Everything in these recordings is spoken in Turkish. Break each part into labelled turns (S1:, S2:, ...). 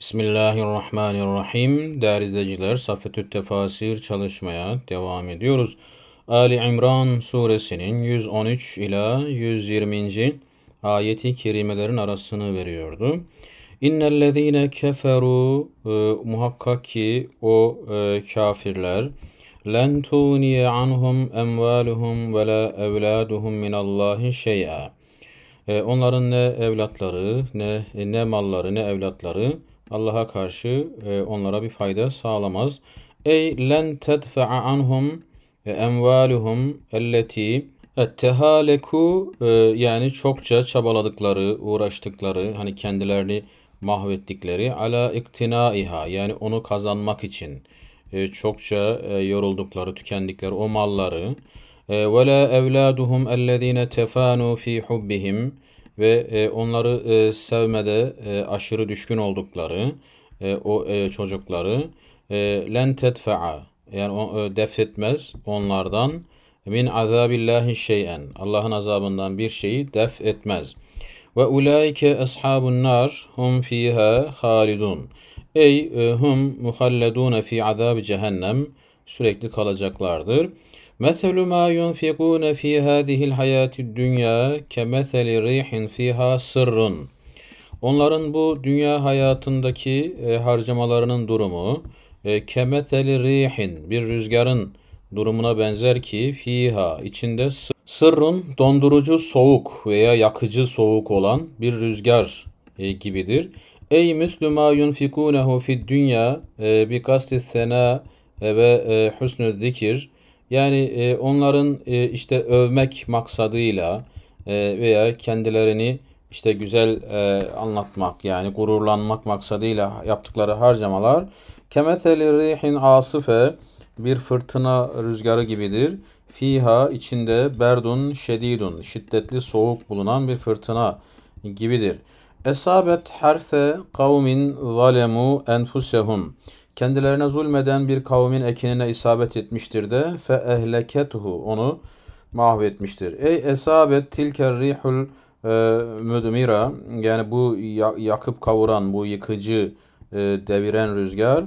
S1: Bismillahirrahmanirrahim. Değerli izleyiciler, Safetü Tefasir çalışmaya devam ediyoruz. Ali İmran suresinin 113 ila 120. ayeti kerimelerin arasını veriyordu. İnnellezîne keferu e, muhakkak ki o e, kafirler len tuniye anhum emvaluhum ve la evladuhum minallahi şey'a. E, onların ne evlatları, ne ne malları, ne evlatları Allah'a karşı e, onlara bir fayda sağlamaz. Ey len tedfe'a anhum emvaluhum elleti ettehaleku e, yani çokça çabaladıkları, uğraştıkları, hani kendilerini mahvettikleri ala iktinaiha yani onu kazanmak için e, çokça e, yoruldukları, tükendikleri o malları ve la evladuhum ellezine tefanu fi hubbihim ve e, onları e, sevmede e, aşırı düşkün oldukları o çocukları len tedfe'a yani o, def onlardan min azabillahi şeyen Allah'ın azabından bir şeyi def etmez. Ve ulaike ashabun nar hum fiha halidun. Ey hum muhalledun fi azab cehennem sürekli kalacaklardır. مثل ما ينفقون في هذه الحياة الدنيا كمثل ريح فيها سر Onların bu dünya hayatındaki e, harcamalarının durumu e, kemeteli rihin bir rüzgarın durumuna benzer ki fiha içinde sırrın dondurucu soğuk veya yakıcı soğuk olan bir rüzgar e, gibidir. Ey mislü ma yunfikunehu fid dünya e, bi kasti sena e, ve e, husnü zikir yani e, onların e, işte övmek maksadıyla e, veya kendilerini işte güzel e, anlatmak yani gururlanmak maksadıyla yaptıkları harcamalar kemeteli rihin asife bir fırtına rüzgarı gibidir. Fiha içinde berdun şedidun şiddetli soğuk bulunan bir fırtına gibidir. Esabet herse kavmin zalemu enfusehum Kendilerine zulmeden bir kavmin ekinine isabet etmiştir de fe ehleketuhu onu mahvetmiştir. Ey esabet tilker rihul e, müdmira yani bu yakıp kavuran bu yıkıcı e, deviren rüzgar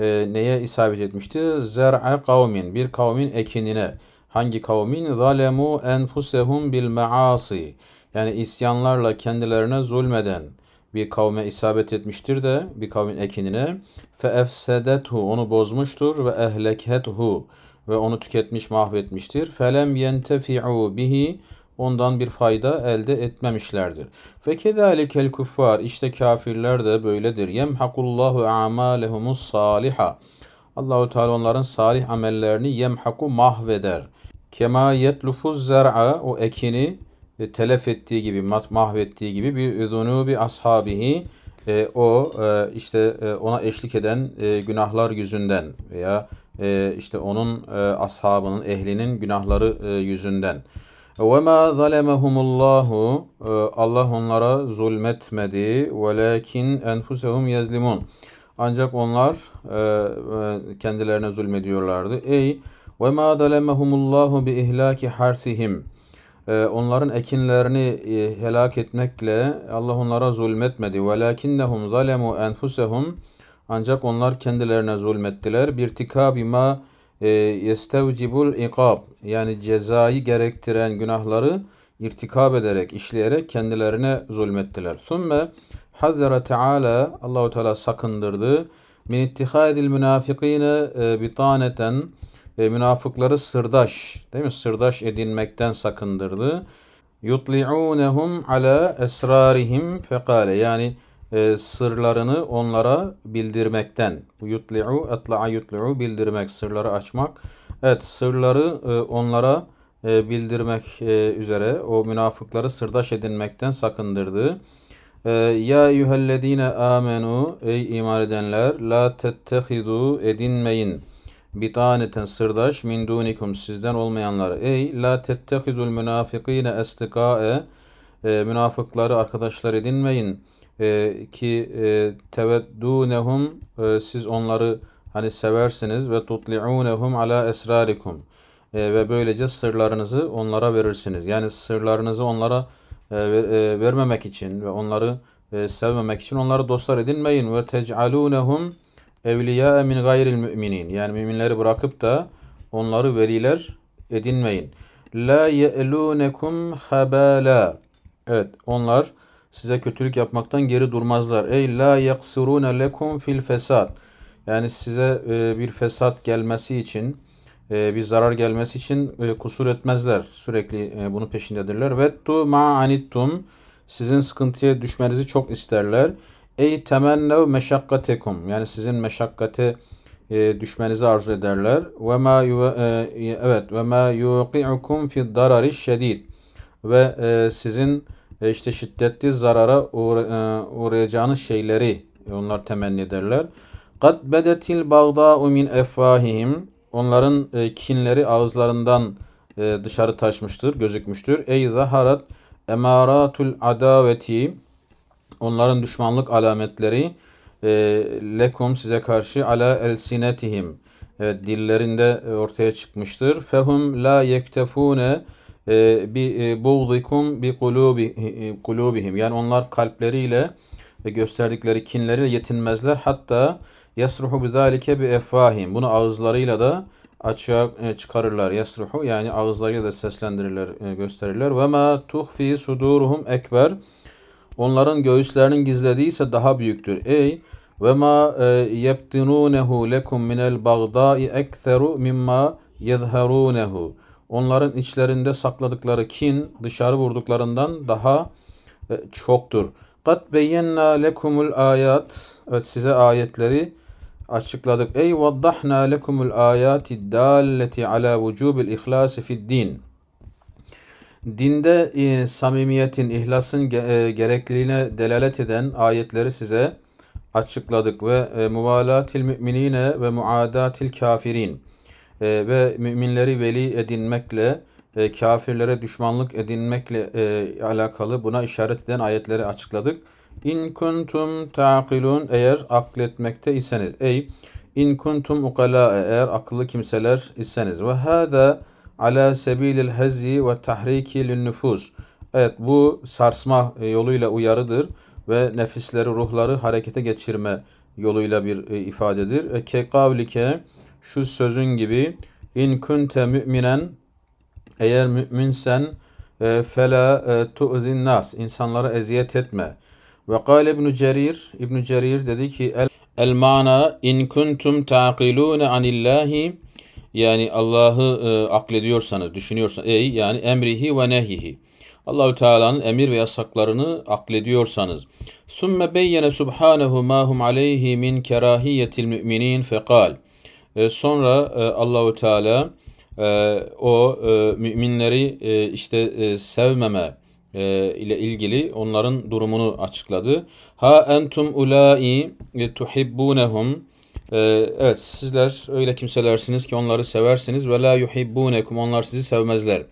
S1: e, neye isabet etmişti? Zer'e kavmin bir kavmin ekinine. Hangi kavmin? Zalemu enfusehum bil maasi. Yani isyanlarla kendilerine zulmeden bir kavme isabet etmiştir de bir kavmin ekinine fe efsedetu onu bozmuştur ve ehlekethu ve onu tüketmiş mahvetmiştir. Felem yentefi'u bihi ondan bir fayda elde etmemişlerdir. ve Fekedalikel kuffar işte kafirler de böyledir. Yemhakullahu amalehumus saliha. Allahu Teala onların salih amellerini yemhaku mahveder. Kema yetlufuz zer'a o ekini e, telef ettiği gibi, mahvettiği gibi bir zunubi ashabihi e, o e, işte e, ona eşlik eden e, günahlar yüzünden veya e, işte onun e, ashabının, ehlinin günahları e, yüzünden. وَمَا ظَلَمَهُمُ اللّٰهُ Allah onlara zulmetmedi. وَلَكِنْ اَنْفُسَهُمْ يَزْلِمُونَ Ancak onlar e, e, kendilerine zulmediyorlardı. Ey وَمَا ظَلَمَهُمُ اللّٰهُ بِإِهْلَاكِ حَرْسِهِمْ ee, onların ekinlerini e, helak etmekle Allah onlara zulmetmedi. Velakinnehum zalemu enfusehum ancak onlar kendilerine zulmettiler. Bir tikabima e, yestevcibul ikab yani cezayı gerektiren günahları irtikab ederek, işleyerek kendilerine zulmettiler. Sümme hazzara Teala Allahu Teala sakındırdı. Min ittihadil münafikine e, bitaneten ve münafıkları sırdaş değil mi? Sırdaş edinmekten sakındırdı. Yutli'unehum ala esrarihim fekale yani e, sırlarını onlara bildirmekten. Yutli'u etla'a yutli'u bildirmek, sırları açmak. Evet sırları e, onlara e, bildirmek e, üzere o münafıkları sırdaş edinmekten sakındırdı. E, ya eyyühellezine amenu ey iman edenler la tettehidu edinmeyin bitaneten sırdaş min dunikum sizden olmayanlara ey la tettehidul münafikine estika'e e, münafıkları arkadaşlar edinmeyin e, ki e, teveddunehum e, siz onları hani seversiniz ve tutli'unehum ala esrarikum e, ve böylece sırlarınızı onlara verirsiniz. Yani sırlarınızı onlara e, e, vermemek için ve onları e, sevmemek için onları dostlar edinmeyin ve tec'alunehum evliya min gayril müminin. Yani müminleri bırakıp da onları veliler edinmeyin. La ye'lunekum habala. Evet onlar size kötülük yapmaktan geri durmazlar. Ey la yaksurune lekum fil fesat. Yani size e, bir fesat gelmesi için, e, bir zarar gelmesi için e, kusur etmezler. Sürekli bunun peşindedirler. tu ma anittum. Sizin sıkıntıya düşmenizi çok isterler. Ey temennev meşakkatekum. Yani sizin meşakkate e, düşmenizi arzu ederler. Ve ma e, evet ve ma yuqi'ukum fi darari şedid. Ve e, sizin e, işte şiddetli zarara uğra, e, uğrayacağınız şeyleri onlar temenni ederler. Kad bedetil bagda'u min efvahihim. Onların e, kinleri ağızlarından e, dışarı taşmıştır, gözükmüştür. Ey zaharat emaratul adaveti onların düşmanlık alametleri e, lekum size karşı ala elsinetihim e, dillerinde e, ortaya çıkmıştır. Fehum la yektefune e, bi e, buğdikum bi kulubihim yani onlar kalpleriyle ve gösterdikleri kinleri yetinmezler. Hatta yasruhu bizalike bi effahim. Bunu ağızlarıyla da açığa çıkarırlar. Yasruhu yani ağızlarıyla da seslendirirler, gösterirler. Ve ma tuhfi suduruhum ekber. Onların göğüslerinin gizlediği ise daha büyüktür. Ey ve ma e, yebtinunehu lekum minel bagdai ekteru mimma yezherunehu. Onların içlerinde sakladıkları kin dışarı vurduklarından daha e, çoktur. Kat beyenna lekumul ayat. Evet size ayetleri açıkladık. Ey vaddahna lekumul ayati dalleti ala vucubil ihlasi fid din. Dinde e, samimiyetin, ihlasın ge- e, gerekliliğine delalet eden ayetleri size açıkladık ve e, muvalatil müminine ve muadatil kafirin e, ve müminleri veli edinmekle e, kafirlere düşmanlık edinmekle e, alakalı buna işaret eden ayetleri açıkladık. İn kuntum taqilun eğer akletmekte iseniz. Ey in kuntum ukala eğer akıllı kimseler iseniz. Ve hada ala sebilil hezzi ve tahriki nüfus. Evet bu sarsma e, yoluyla uyarıdır ve nefisleri, ruhları harekete geçirme yoluyla bir e, ifadedir. E, ke kavlike şu sözün gibi in kunte müminen eğer müminsen fela tu'zin nas insanlara eziyet etme. Ve kâle İbn Cerir İbn Cerir dedi ki el mana in kuntum taqilun anillahi yani Allah'ı e, aklediyorsanız, düşünüyorsanız ey yani emrihi ve nehihi. Allahü Teala'nın emir ve yasaklarını aklediyorsanız. Sümme beyyene subhanehu ma hum aleyhi min kerahiyetil müminin fekal. E, sonra e, Allahü Teala e, o e, müminleri e, işte e, sevmeme e, ile ilgili onların durumunu açıkladı. Ha entum ulai tuhibbunehum ee, evet sizler öyle kimselersiniz ki onları seversiniz ve la yuhibbunekum onlar sizi sevmezler.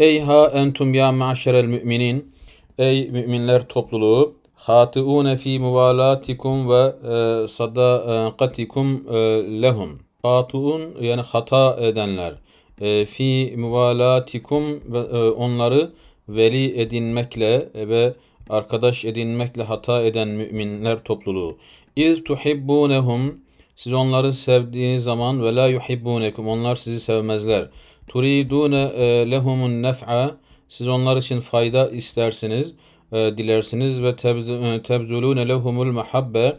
S1: Ey ha entum ya maşerel müminin ey müminler topluluğu hatiune fi muvalatikum ve e, e lehum. Hatun yani hata edenler e, fi muvalatikum ve e, onları veli edinmekle ve arkadaş edinmekle hata eden müminler topluluğu. İz tuhibbunehum siz onları sevdiğiniz zaman ve la yuhibbunekum onlar sizi sevmezler. Turidune e, lehumun nef'a siz onlar için fayda istersiniz, e, dilersiniz ve e, tebzulune lehumul muhabbe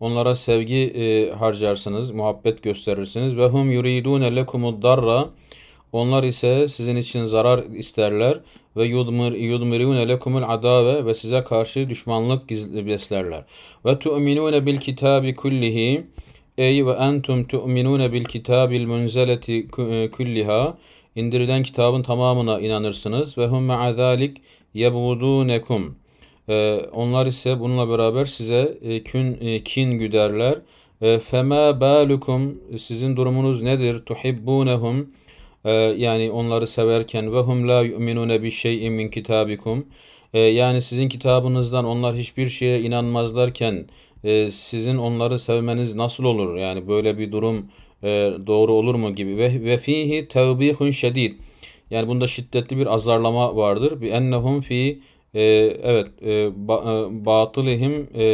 S1: onlara sevgi harcarsınız, muhabbet gösterirsiniz ve hum yuridune lekumud darra onlar ise sizin için zarar isterler ve yudmir yudmirune lekumul adave ve size karşı düşmanlık beslerler. Ve tu'minune bil kitabi kullihi Ey ve entum tu'minune bil kitabil munzeleti kulliha e, indirilen kitabın tamamına inanırsınız ve hum ma'azalik yebğudunekum. E, onlar ise bununla beraber size e, kün, kin güderler. Feme balukum sizin durumunuz nedir? Tuhibbunehum yani onları severken ve hum la yu'minune bi şey'in min kitabikum. Yani sizin kitabınızdan onlar hiçbir şeye inanmazlarken e, sizin onları sevmeniz nasıl olur? Yani böyle bir durum e, doğru olur mu gibi. Ve, ve fihi tevbihun şedid. Yani bunda şiddetli bir azarlama vardır. Bi ennehum fi e, evet e, ba, e, batılihim e,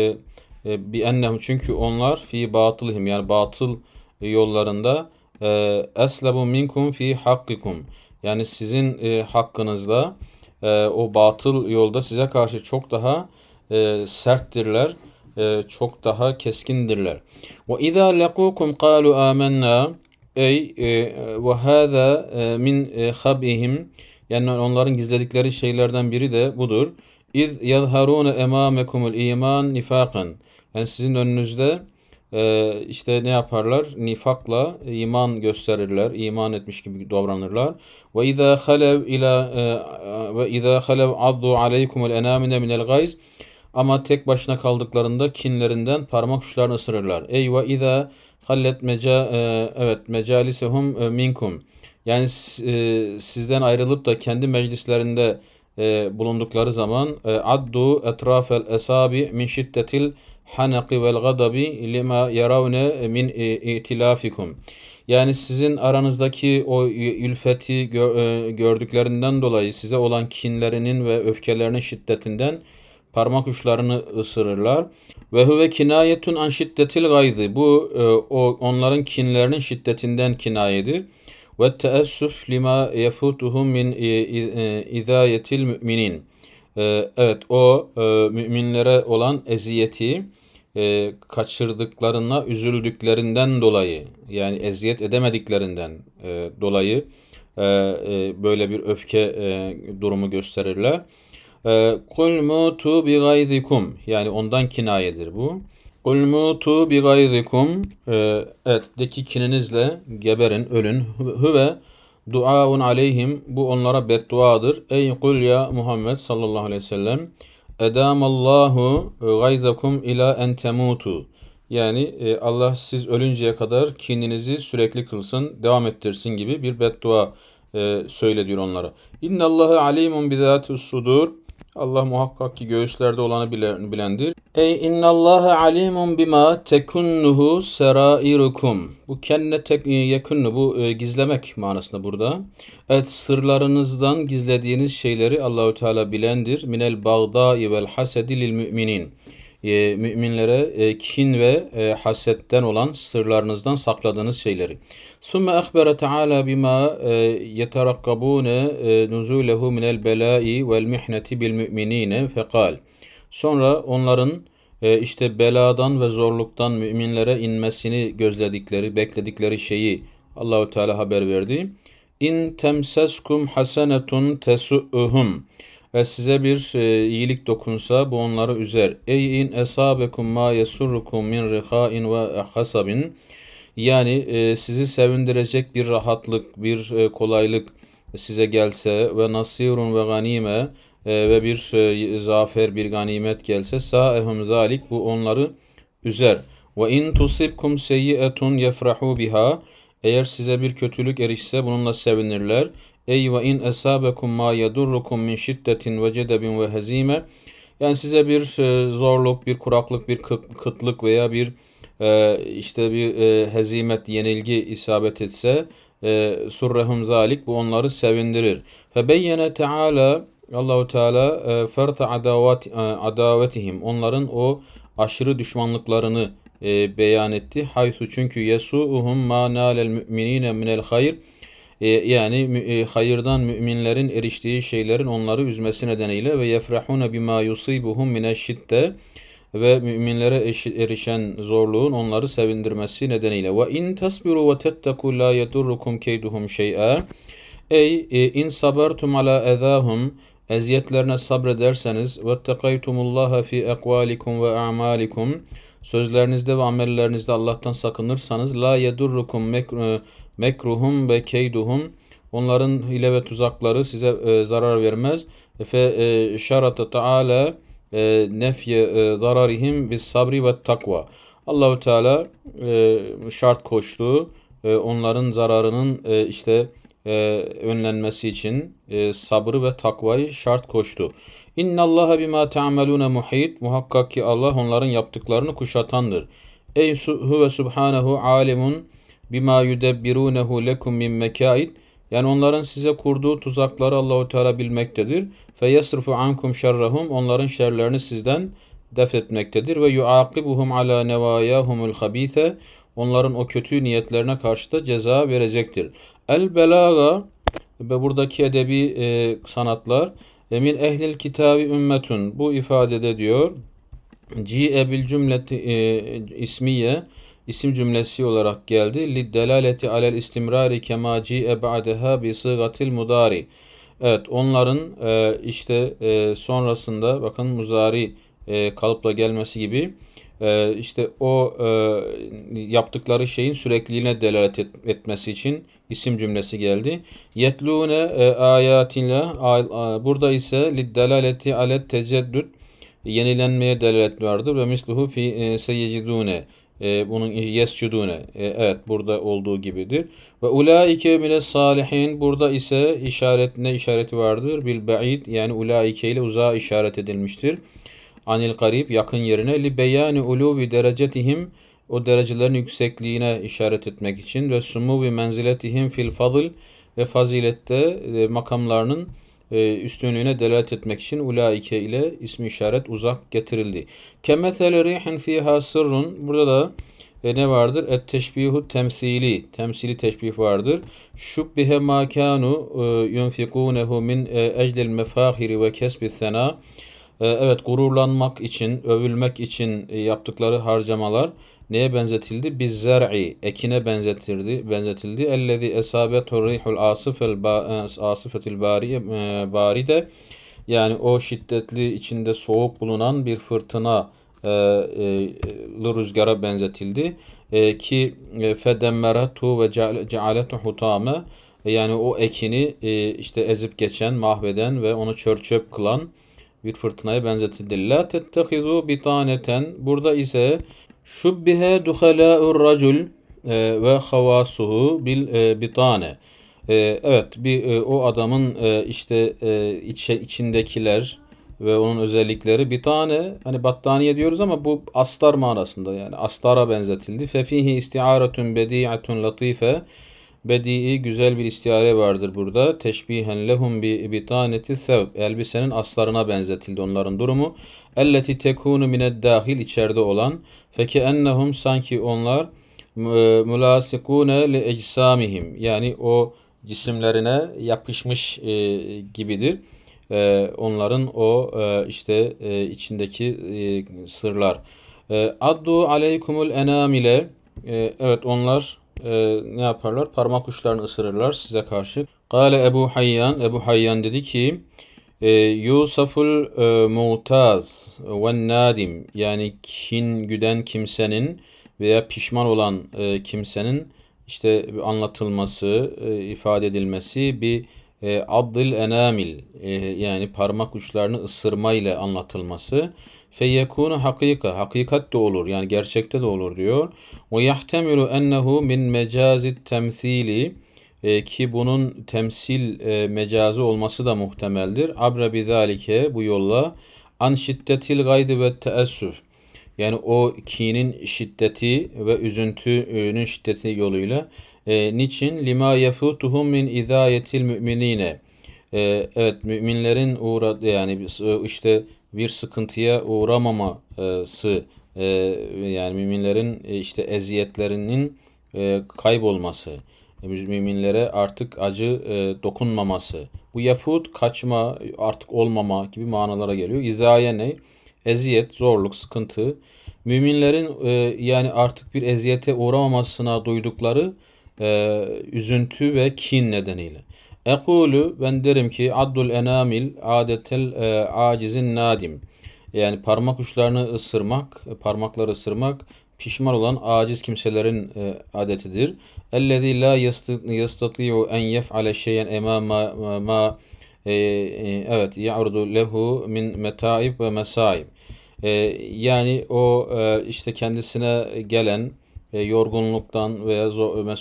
S1: e bi ennehum çünkü onlar fi batılihim yani batıl yollarında e, eslebu minkum fi hakkikum. Yani sizin e, hakkınızda e, o batıl yolda size karşı çok daha e, serttirler e, çok daha keskindirler. Ve izâ lekûkum kâlu âmennâ ey e, ve hâzâ e, min habihim yani onların gizledikleri şeylerden biri de budur. İz yazharûne emâmekumul iman nifakın. Yani sizin önünüzde işte ne yaparlar? Nifakla iman gösterirler. iman etmiş gibi davranırlar. Ve izâ halev ila ve izâ halev addu aleykumul enâmine minel gayz. Ama tek başına kaldıklarında kinlerinden parmak uçlarını ısırırlar. Ey ve iza hallet meca e, evet mecalisehum e, minkum. Yani e, sizden ayrılıp da kendi meclislerinde bulundukları zaman addu etrafel esabi min şiddetil hanaki vel gadabi lima yaravne min itilafikum. Yani sizin aranızdaki o ülfeti gördüklerinden dolayı size olan kinlerinin ve öfkelerinin şiddetinden parmak uçlarını ısırırlar. Ve huve kinayetun an şiddetil gaydı. Bu e, o onların kinlerinin şiddetinden kinayedir. Ve teessüf lima yefutuhum min e, e, izayetil müminin. E, evet o e, müminlere olan eziyeti e, kaçırdıklarına üzüldüklerinden dolayı yani eziyet edemediklerinden e, dolayı e, e, böyle bir öfke e, durumu gösterirler. Ee, kul mutu bi gayrikum. Yani ondan kinayedir bu. Kul mutu bi gayrikum. Ee, evet, de ki kininizle geberin, ölün. Hüve duaun aleyhim. Bu onlara bedduadır. Ey kul ya Muhammed sallallahu aleyhi ve sellem. Edamallahu gayzakum ila entemutu temutu. Yani e, Allah siz ölünceye kadar kininizi sürekli kılsın, devam ettirsin gibi bir beddua e, söyle diyor onlara. İnnallaha alimun bi zati sudur. Allah muhakkak ki göğüslerde olanı bilendir. Ey innallaha alimun bima tekunnuhu serairukum. Bu kenne tek e, yekunnu bu e, gizlemek manasında burada. Et sırlarınızdan gizlediğiniz şeyleri Allahü Teala bilendir. Minel bagdai vel hasedi lil müminin. E, müminlere e, kin ve e, hasetten olan sırlarınızdan sakladığınız şeyleri. ثم أخبر تعالى بما يترقبون نزوله من البلاء والمحنة بالمؤمنين فقال Sonra onların e, işte beladan ve zorluktan müminlere inmesini gözledikleri, bekledikleri şeyi Allahu Teala haber verdi. İn temseskum hasenetun tesuuhum Ve size bir e, iyilik dokunsa bu onları üzer. Ey in esabekum ma yesurrukum min rihain ve hasabin. Yani e, sizi sevindirecek bir rahatlık, bir e, kolaylık size gelse ve nasirun ve ganime e, ve bir e, zafer, bir ganimet gelse sa'ehum zalik bu onları üzer. Ve in tusibkum seyyi'etun yefrahu biha eğer size bir kötülük erişse bununla sevinirler. Ey ve in esabekum ma yedurrukum min şiddetin ve cedebin ve hezime. Yani size bir e, zorluk, bir kuraklık, bir kıtlık veya bir ee, işte bir e, hezimet, yenilgi isabet etse e, surrehum zalik bu onları sevindirir. Febeyyene Teala Allahu Teala e, ferta adavat e, adavetihim onların o aşırı düşmanlıklarını e, beyan etti. Haysu çünkü yesuuhum ma nalel müminine minel hayr e, yani e, hayırdan müminlerin eriştiği şeylerin onları üzmesi nedeniyle ve yefrahune bima yusibuhum mineşşidde şidde ve müminlere erişen zorluğun onları sevindirmesi nedeniyle ve in tasbiru ve tettaku la yedurrukum keyduhum şey'a ey e, in sabertum ala ezahum eziyetlerine sabrederseniz ve tekaytumullaha fi ekvalikum ve a'malikum sözlerinizde ve amellerinizde Allah'tan sakınırsanız la yedurrukum e, mekruhum ve keyduhum onların ile ve tuzakları size e, zarar vermez. Fe şarata taala e, nefye e, zararihim biz sabri ve takva. Allahu Teala e, şart koştu. E, onların zararının işte önlenmesi için sabrı ve takvayı şart koştu. İnna Allah bima ta'maluna muhit. Muhakkak ki Allah onların yaptıklarını kuşatandır. Ey huve subhanahu alimun bima yudebbirunehu lekum min mekaid. Yani onların size kurduğu tuzakları Allahu Teala bilmektedir. Fe yasrifu ankum şerrahum onların şerlerini sizden def etmektedir ve yuakibuhum ala nevayahumul habise onların o kötü niyetlerine karşı da ceza verecektir. El belaga ve buradaki edebi e, sanatlar Emin ehlil kitabi ümmetun bu ifadede diyor. Ci'e bil cümleti e, ismiye isim cümlesi olarak geldi. Liddelaleti alel istimrari kema ci'e ba'deha bi sıgatil mudari. Evet onların e, işte e, sonrasında bakın muzari e, kalıpla gelmesi gibi e, işte o e, yaptıkları şeyin sürekliliğine delalet et, etmesi için isim cümlesi geldi. Yetlune e, ayatinle burada ise liddelaleti alet teceddüd yenilenmeye delalet vardır ve misluhu fi e, seyyecidune e, bunun yescudune e, evet burada olduğu gibidir. Ve ulaike mine salihin burada ise işaret ne işareti vardır? Bil ba'id yani ulaike ile uzağa işaret edilmiştir. Anil garip yakın yerine li beyani ulubi derecetihim o derecelerin yüksekliğine işaret etmek için ve sumu sumuvi menziletihim fil fadıl ve fazilette e, makamlarının e, üstünlüğüne delalet etmek için ulaike ile ismi işaret uzak getirildi. Kemethele rihin fiha sırrun. Burada da e, ne vardır? Et teşbihu temsili. Temsili teşbih vardır. Şubbihe makanu kanu e, yunfikunehu min e, eclil mefahiri ve kesbi sena. Ee, evet gururlanmak için, övülmek için e, yaptıkları harcamalar neye benzetildi? Biz zer'i, ekine benzetildi. benzetildi. Ellezî esâbetu rihul asıfetil e, bari e, de yani o şiddetli içinde soğuk bulunan bir fırtına e, e, rüzgara benzetildi. E, ki fedemmeratu ve cealetu hutame yani o ekini e, işte ezip geçen, mahveden ve onu çör çöp kılan bir fırtınaya benzetildi. La tettehizu bitaneten. Burada ise şubbihe duhala'ur racul e, ve havasuhu bil e, bitane. E, evet bir o adamın işte içe, içindekiler ve onun özellikleri bir tane hani battaniye diyoruz ama bu astar manasında yani astara benzetildi. Fefihi isti'aratun bedi'atun latife Bedi'i güzel bir istiare vardır burada. Teşbihen lehum bi ibitaneti sevb. Elbisenin aslarına benzetildi onların durumu. Elleti tekunu mined dahil içeride olan. Feki ennehum sanki onlar e, mülasikune li ecsamihim. Yani o cisimlerine yapışmış e, gibidir. E, onların o e, işte e, içindeki e, sırlar. E, Addu aleykumul enamile. E, evet onlar e, ne yaparlar? Parmak uçlarını ısırırlar size karşı. Gale Ebu Hayyan, Ebu Hayyan dedi ki e, Yusuful e, mutaz ve nadim yani kin güden kimsenin veya pişman olan e, kimsenin işte anlatılması, e, ifade edilmesi bir e, abdil enamil e, yani parmak uçlarını ısırma ile anlatılması feyekunu hakika hakikat de olur yani gerçekte de olur diyor. Ve yahtemilu ennehu min mecazit temsili ki bunun temsil e, olması da muhtemeldir. Abra bizalike bu yolla an şiddetil gaydi ve teessüf. Yani o kinin şiddeti ve üzüntünün şiddeti yoluyla e, niçin lima yafutuhum min idayetil müminine. E, evet müminlerin uğradı yani e, işte bir sıkıntıya uğramaması e, yani müminlerin e, işte eziyetlerinin e, kaybolması, müminlere artık acı dokunmaması. Bu yafut kaçma, artık olmama gibi manalara geliyor. İzaye ne? Eziyet, zorluk, sıkıntı. Müminlerin yani artık bir eziyete uğramamasına duydukları üzüntü ve kin nedeniyle. Ekulu ben derim ki addul enamil adetel e, acizin nadim. Yani parmak uçlarını ısırmak, parmakları ısırmak pişman olan aciz kimselerin e, adetidir. Ellezî la yastatî'u en yef'ale şeyen Emama ma e, e, evet ya'rudu lehu min metaib ve mesaib. E, yani o e, işte kendisine gelen e, yorgunluktan veya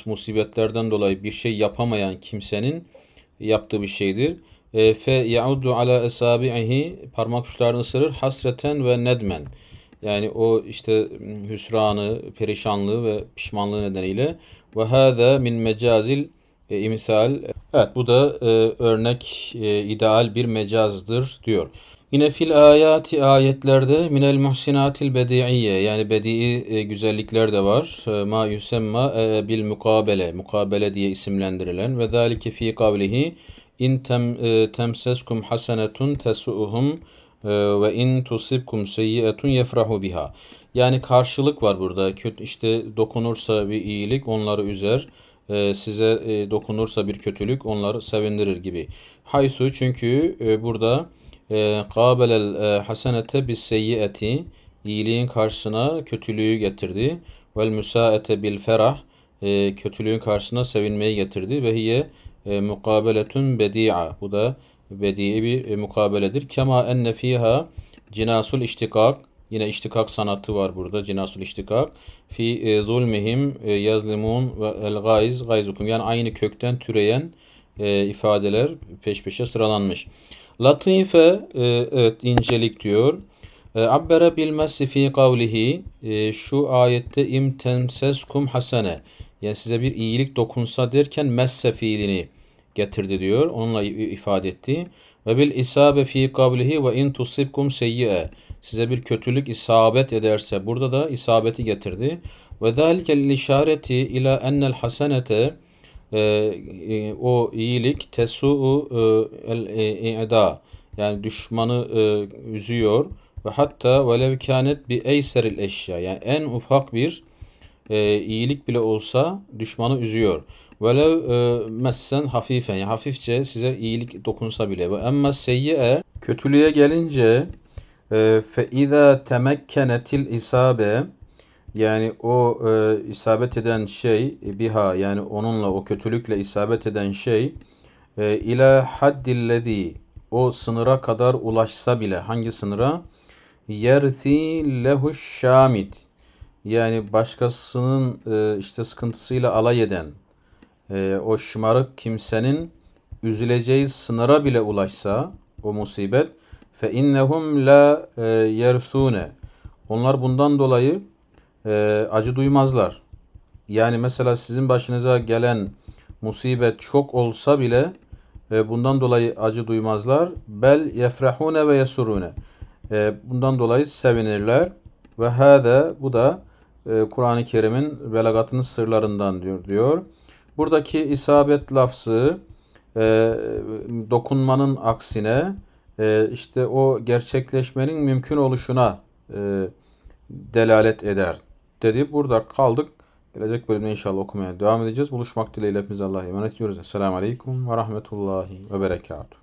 S1: musibetlerden dolayı bir şey yapamayan kimsenin yaptığı bir şeydir. E, fe yaudu ala esabihi parmak uçlarını ısırır hasreten ve nedmen. Yani o işte hüsranı, perişanlığı ve pişmanlığı nedeniyle ve hâzâ min mecazil e, imsal. Evet bu da e, örnek e, ideal bir mecazdır diyor. Yine fil ayati ayetlerde minel muhsinatil bedi'iyye yani bedi'i e, güzellikler de var. E, ma yusemma e, bil mukabele, mukabele diye isimlendirilen ve zalike fi kavlihi in tem, temseskum hasenetun tesu'uhum ve in tusibkum seyyi'etun yefrahu biha. Yani karşılık var burada. Kötü işte dokunursa bir iyilik onları üzer size dokunursa bir kötülük onları sevindirir gibi. Haysu çünkü burada Kabelel hasenete bis seyyiati iyiliğin karşısına kötülüğü getirdi. Vel müsaete bil ferah kötülüğün karşısına sevinmeyi getirdi. Ve hiye mukabeletun bedi'a. Bu da bedi'i bir e, mukabeledir. Kema enne fiha cinasul iştikak. Yine iştikak sanatı var burada. Cinasul iştikak. Fi zulmihim yazlimun ve el gayz gayzukum. Yani aynı kökten türeyen e, ifadeler peş peşe sıralanmış. Latife e, evet incelik diyor. Abbera Abbere bilmesi fi kavlihi e, şu ayette im kum hasene yani size bir iyilik dokunsa derken messe fiilini getirdi diyor. Onunla ifade etti. Ve bil isabe fi kavlihi ve in tusibkum seyyi'e size bir kötülük isabet ederse burada da isabeti getirdi. Ve zâlike lişareti ila ennel hasenete ee, e, o iyilik tesu'u e, el e, i'da yani düşmanı e, üzüyor ve hatta velev kânet bi eyseril eşya yani en ufak bir e, iyilik bile olsa düşmanı üzüyor. Velev e, messen hafifen yani hafifçe size iyilik dokunsa bile. Ve emme seyyi'e kötülüğe gelince e, fe izâ temekkenetil isabe yani o e, isabet eden şey e, biha yani onunla o kötülükle isabet eden şey e, ila haddillezi o sınıra kadar ulaşsa bile hangi sınıra? Yerthi lehu şamit yani başkasının e, işte sıkıntısıyla alay eden e, o şımarık kimsenin üzüleceği sınıra bile ulaşsa o musibet fe innehum la e, yerthune onlar bundan dolayı e, acı duymazlar. Yani mesela sizin başınıza gelen musibet çok olsa bile e, bundan dolayı acı duymazlar. Bel yefrahune ve yesurune. E, bundan dolayı sevinirler. Ve hâde bu da e, Kur'an-ı Kerim'in belagatının sırlarından diyor. diyor. Buradaki isabet lafzı e, dokunmanın aksine e, işte o gerçekleşmenin mümkün oluşuna e, delalet eder dedi. Burada kaldık. Gelecek bölümde inşallah okumaya devam edeceğiz. Buluşmak dileğiyle hepinize Allah'a emanet ediyoruz. Esselamu Aleyküm ve Rahmetullahi ve Berekatuhu.